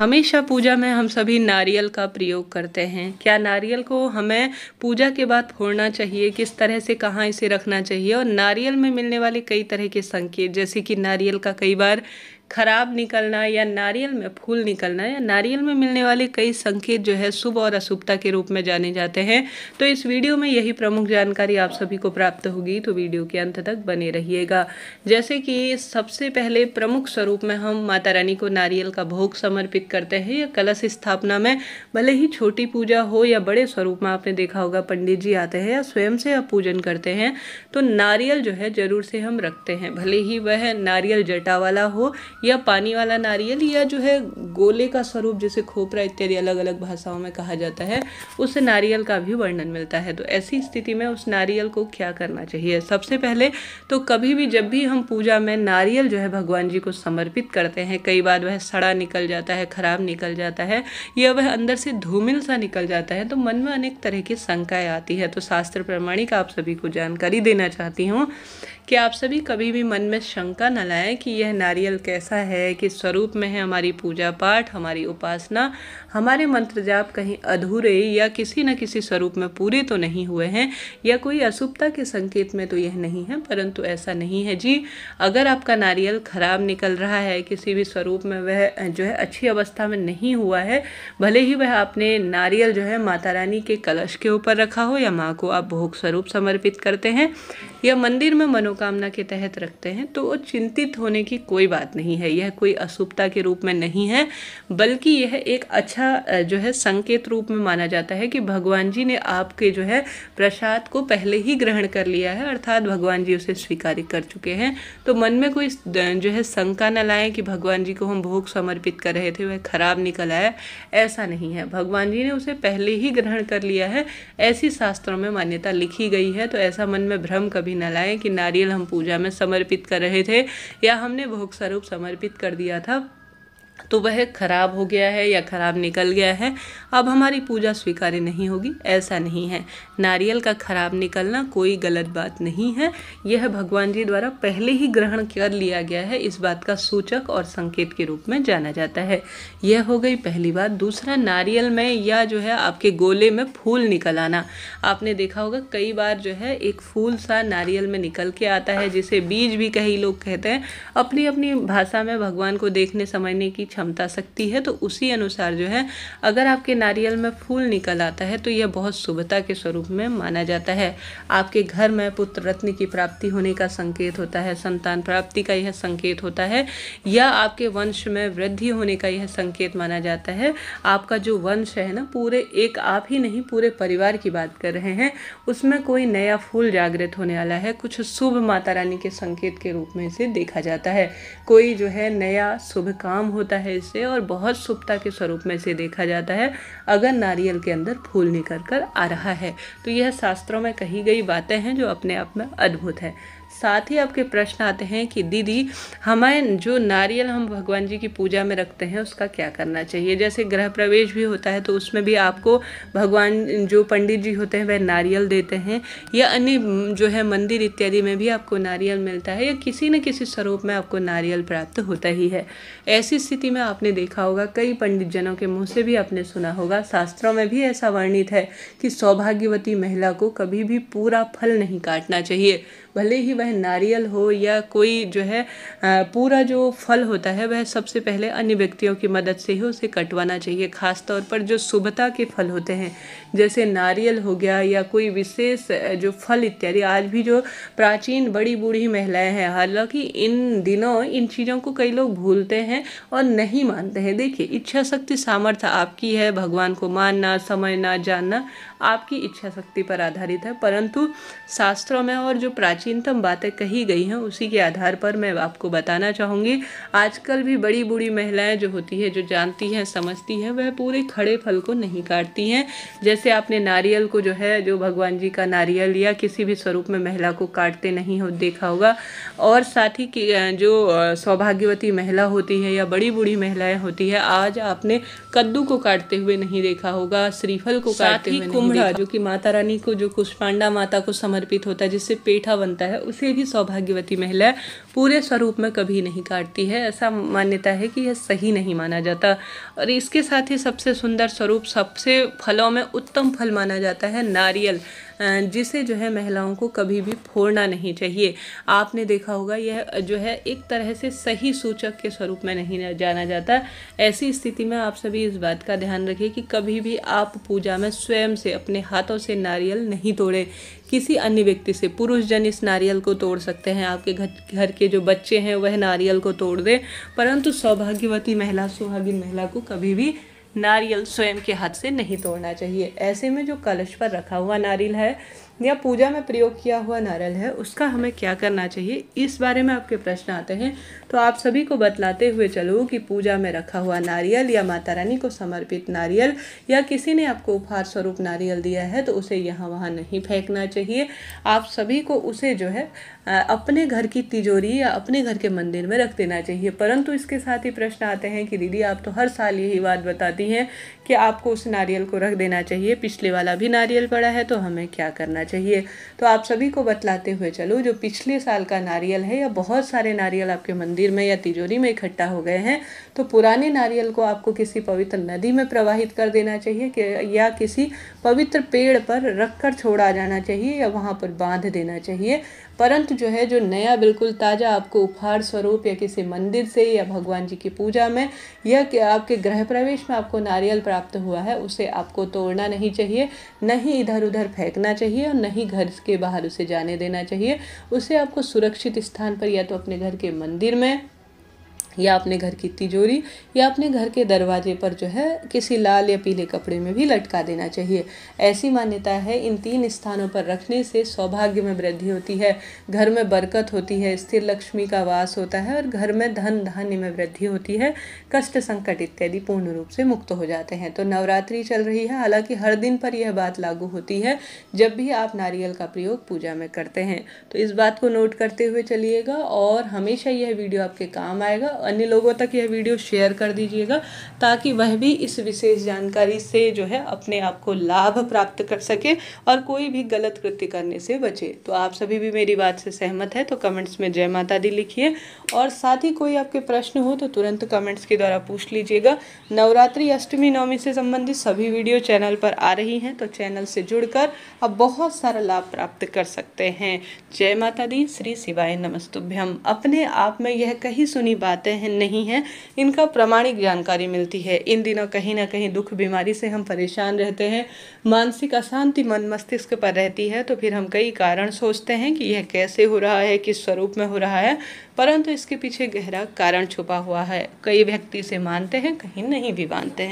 हमेशा पूजा में हम सभी नारियल का प्रयोग करते हैं क्या नारियल को हमें पूजा के बाद फोड़ना चाहिए किस तरह से कहाँ इसे रखना चाहिए और नारियल में मिलने वाले कई तरह के संकेत जैसे कि नारियल का कई बार खराब निकलना या नारियल में फूल निकलना या नारियल में मिलने वाले कई संकेत जो है शुभ और अशुभता के रूप में जाने जाते हैं तो इस वीडियो में यही प्रमुख जानकारी आप सभी को प्राप्त होगी तो वीडियो के अंत तक बने रहिएगा जैसे कि सबसे पहले प्रमुख स्वरूप में हम माता रानी को नारियल का भोग समर्पित करते हैं या कलश स्थापना में भले ही छोटी पूजा हो या बड़े स्वरूप में आपने देखा होगा पंडित जी आते हैं या स्वयं से आप पूजन करते हैं तो नारियल जो है ज़रूर से हम रखते हैं भले ही वह नारियल जटा वाला हो या पानी वाला नारियल या जो है गोले का स्वरूप जिसे खोपरा इत्यादि अलग अलग भाषाओं में कहा जाता है उस नारियल का भी वर्णन मिलता है तो ऐसी स्थिति में उस नारियल को क्या करना चाहिए सबसे पहले तो कभी भी जब भी हम पूजा में नारियल जो है भगवान जी को समर्पित करते हैं कई बार वह सड़ा निकल जाता है खराब निकल जाता है या वह अंदर से धूमिल सा निकल जाता है तो मन में अनेक तरह की शंकाएं आती है तो शास्त्र प्रमाणिक आप सभी को जानकारी देना चाहती हूँ कि आप सभी कभी भी मन में शंका न लाएं कि यह नारियल कैसा है किस स्वरूप में है हमारी पूजा पाठ हमारी उपासना हमारे मंत्र जाप कहीं अधूरे या किसी न किसी स्वरूप में पूरे तो नहीं हुए हैं या कोई अशुभता के संकेत में तो यह नहीं है परंतु ऐसा नहीं है जी अगर आपका नारियल खराब निकल रहा है किसी भी स्वरूप में वह जो है अच्छी अवस्था में नहीं हुआ है भले ही वह आपने नारियल जो है माता रानी के कलश के ऊपर रखा हो या माँ को आप भोग स्वरूप समर्पित करते हैं या मंदिर में मनो मनोकामना के तहत रखते हैं तो चिंतित होने की कोई बात नहीं है यह कोई अशुभता के रूप में नहीं है बल्कि यह एक अच्छा जो है संकेत रूप में माना जाता है कि भगवान जी ने आपके जो है प्रसाद को पहले ही ग्रहण कर लिया है अर्थात भगवान जी उसे स्वीकार कर चुके हैं तो मन में कोई जो है शंका न लाएं कि भगवान जी को हम भोग समर्पित कर रहे थे वह खराब निकल आया ऐसा नहीं है भगवान जी ने उसे पहले ही ग्रहण कर लिया है ऐसी शास्त्रों में मान्यता लिखी गई है तो ऐसा मन में भ्रम कभी न लाएं कि नारियल तेल हम पूजा में समर्पित कर रहे थे या हमने भोग स्वरूप समर्पित कर दिया था तो वह खराब हो गया है या खराब निकल गया है अब हमारी पूजा स्वीकार्य नहीं होगी ऐसा नहीं है नारियल का खराब निकलना कोई गलत बात नहीं है यह भगवान जी द्वारा पहले ही ग्रहण कर लिया गया है इस बात का सूचक और संकेत के रूप में जाना जाता है यह हो गई पहली बात दूसरा नारियल में या जो है आपके गोले में फूल निकल आना आपने देखा होगा कई बार जो है एक फूल सा नारियल में निकल के आता है जिसे बीज भी कई लोग कहते हैं अपनी अपनी भाषा में भगवान को देखने समझने की क्षमता सकती है तो उसी अनुसार जो है अगर आपके नारियल में फूल निकल आता है तो यह बहुत शुभता के स्वरूप में माना जाता है आपके घर में पुत्र रत्न की प्राप्ति होने का संकेत होता है संतान प्राप्ति का यह संकेत होता है या आपके वंश में वृद्धि होने का यह संकेत माना जाता है आपका जो वंश है ना पूरे एक आप ही नहीं पूरे परिवार की बात कर रहे हैं उसमें कोई नया फूल जागृत होने वाला है कुछ शुभ माता रानी के संकेत के रूप में इसे देखा जाता है कोई जो है नया शुभ काम होता है इसे और बहुत सुप्ता के स्वरूप में इसे देखा जाता है अगर नारियल के अंदर फूल निकल कर आ रहा है तो यह शास्त्रों में कही गई बातें हैं जो अपने आप में अद्भुत है साथ ही आपके प्रश्न आते हैं कि दीदी हमें जो नारियल हम भगवान जी की पूजा में रखते हैं उसका क्या करना चाहिए जैसे गृह प्रवेश भी होता है तो उसमें भी आपको भगवान जो पंडित जी होते हैं वह नारियल देते हैं या अन्य जो है मंदिर इत्यादि में भी आपको नारियल मिलता है या किसी न किसी स्वरूप में आपको नारियल प्राप्त होता ही है ऐसी स्थिति में आपने देखा होगा कई पंडित जनों के मुँह से भी आपने सुना होगा शास्त्रों में भी ऐसा वर्णित है कि सौभाग्यवती महिला को कभी भी पूरा फल नहीं काटना चाहिए भले ही वह है नारियल हो या कोई जो है पूरा जो फल होता है वह सबसे पहले अन्य व्यक्तियों की मदद से ही उसे कटवाना चाहिए खासतौर पर जो शुभता के फल होते हैं जैसे नारियल हो गया या कोई विशेष जो फल इत्यादि आज भी जो प्राचीन बड़ी बूढ़ी महिलाएं हैं हालांकि इन दिनों इन चीज़ों को कई लोग भूलते हैं और नहीं मानते हैं देखिए इच्छा शक्ति सामर्थ्य आपकी है भगवान को मानना समझना जानना आपकी इच्छा शक्ति पर आधारित है परंतु शास्त्रों में और जो प्राचीनतम बात बातें कही गई हैं उसी के आधार पर मैं आपको बताना चाहूँगी आजकल भी बड़ी बूढ़ी महिलाएं जो होती है जो जानती हैं समझती हैं वह पूरे खड़े फल को नहीं काटती हैं जैसे आपने नारियल को जो है जो भगवान जी का नारियल या किसी भी स्वरूप में महिला को काटते नहीं हो देखा होगा और साथ ही जो सौभाग्यवती महिला होती है या बड़ी बूढ़ी महिलाएं होती है आज आपने कद्दू को काटते हुए नहीं देखा होगा श्रीफल को काटते हुए कुम्भड़ा जो कि माता रानी को जो कुष्पांडा माता को समर्पित होता है जिससे पेठा बनता है उसे कोई भी सौभाग्यवती महिला पूरे स्वरूप में कभी नहीं काटती है ऐसा मान्यता है कि यह सही नहीं माना जाता और इसके साथ ही सबसे सुंदर स्वरूप सबसे फलों में उत्तम फल माना जाता है नारियल जिसे जो है महिलाओं को कभी भी फोड़ना नहीं चाहिए आपने देखा होगा यह जो है एक तरह से सही सूचक के स्वरूप में नहीं जाना जाता ऐसी स्थिति में आप सभी इस बात का ध्यान रखिए कि कभी भी आप पूजा में स्वयं से अपने हाथों से नारियल नहीं तोड़ें किसी अन्य व्यक्ति से पुरुष जन इस नारियल को तोड़ सकते हैं आपके घर घर के जो बच्चे हैं वह नारियल को तोड़ दें परंतु सौभाग्यवती महिला सुहागिन महिला को कभी भी नारियल स्वयं के हाथ से नहीं तोड़ना चाहिए ऐसे में जो कलश पर रखा हुआ नारियल है या पूजा में प्रयोग किया हुआ नारियल है उसका हमें क्या करना चाहिए इस बारे में आपके प्रश्न आते हैं तो आप सभी को बतलाते हुए चलो कि पूजा में रखा हुआ नारियल या माता रानी को समर्पित नारियल या किसी ने आपको उपहार स्वरूप नारियल दिया है तो उसे यहाँ वहाँ नहीं फेंकना चाहिए आप सभी को उसे जो है अपने घर की तिजोरी या अपने घर के मंदिर में रख देना चाहिए परंतु इसके साथ ही प्रश्न आते हैं कि दीदी आप तो हर साल यही बात बताती हैं कि आपको उस नारियल को रख देना चाहिए पिछले वाला भी नारियल पड़ा है तो हमें क्या करना चाहिए तो आप सभी को बतलाते हुए चलो जो पिछले साल का नारियल है या बहुत सारे नारियल आपके मंदिर में या तिजोरी में इकट्ठा हो गए हैं तो पुराने नारियल को आपको किसी पवित्र नदी में प्रवाहित कर देना चाहिए कि या किसी पवित्र पेड़ पर रख कर छोड़ा जाना चाहिए या वहाँ पर बांध देना चाहिए परंतु जो है जो नया बिल्कुल ताज़ा आपको उपहार स्वरूप या किसी मंदिर से या भगवान जी की पूजा में या कि आपके गृह प्रवेश में आपको नारियल प्राप्त हुआ है उसे आपको तोड़ना नहीं चाहिए न ही इधर उधर फेंकना चाहिए और नहीं घर के बाहर उसे जाने देना चाहिए उसे आपको सुरक्षित स्थान पर या तो अपने घर के मंदिर में या अपने घर की तिजोरी या अपने घर के दरवाजे पर जो है किसी लाल या पीले कपड़े में भी लटका देना चाहिए ऐसी मान्यता है इन तीन स्थानों पर रखने से सौभाग्य में वृद्धि होती है घर में बरकत होती है स्थिर लक्ष्मी का वास होता है और घर में धन धान्य में वृद्धि होती है कष्ट संकट इत्यादि पूर्ण रूप से मुक्त हो जाते हैं तो नवरात्रि चल रही है हालांकि हर दिन पर यह बात लागू होती है जब भी आप नारियल का प्रयोग पूजा में करते हैं तो इस बात को नोट करते हुए चलिएगा और हमेशा यह वीडियो आपके काम आएगा अन्य लोगों तक यह वीडियो शेयर कर दीजिएगा ताकि वह भी इस विशेष जानकारी से जो है अपने आप को लाभ प्राप्त कर सके और कोई भी गलत कृत्य करने से बचे तो आप सभी भी मेरी बात से सहमत है तो कमेंट्स में जय माता दी लिखिए और साथ ही कोई आपके प्रश्न हो तो तुरंत कमेंट्स के द्वारा पूछ लीजिएगा नवरात्रि अष्टमी नवमी से संबंधित सभी वीडियो चैनल पर आ रही हैं तो चैनल से जुड़कर आप बहुत सारा लाभ प्राप्त कर सकते हैं जय माता दी श्री शिवाय नमस्तुभ्यम अपने आप में यह कही सुनी बातें पाते हैं नहीं हैं इनका प्रमाणिक जानकारी मिलती है इन दिनों कहीं ना कहीं दुख बीमारी से हम परेशान रहते हैं मानसिक अशांति मन मस्तिष्क पर रहती है तो फिर हम कई कारण सोचते हैं कि यह कैसे हो रहा है किस स्वरूप में हो रहा है परंतु इसके पीछे गहरा कारण छुपा हुआ है कई व्यक्ति इसे मानते हैं कहीं नहीं भी मानते हैं